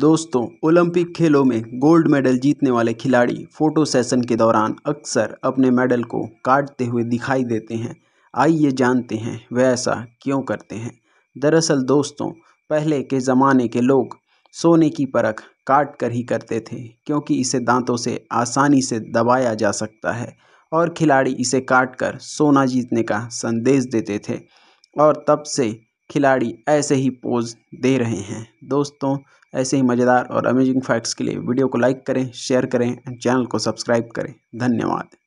दोस्तों ओलंपिक खेलों में गोल्ड मेडल जीतने वाले खिलाड़ी फोटो सेशन के दौरान अक्सर अपने मेडल को काटते हुए दिखाई देते हैं आइए जानते हैं वे ऐसा क्यों करते हैं दरअसल दोस्तों पहले के ज़माने के लोग सोने की परख काट कर ही करते थे क्योंकि इसे दांतों से आसानी से दबाया जा सकता है और खिलाड़ी इसे काट कर सोना जीतने का संदेश देते थे और तब से खिलाड़ी ऐसे ही पोज दे रहे हैं दोस्तों ऐसे ही मज़ेदार और अमेजिंग फैक्ट्स के लिए वीडियो को लाइक करें शेयर करें एंड चैनल को सब्सक्राइब करें धन्यवाद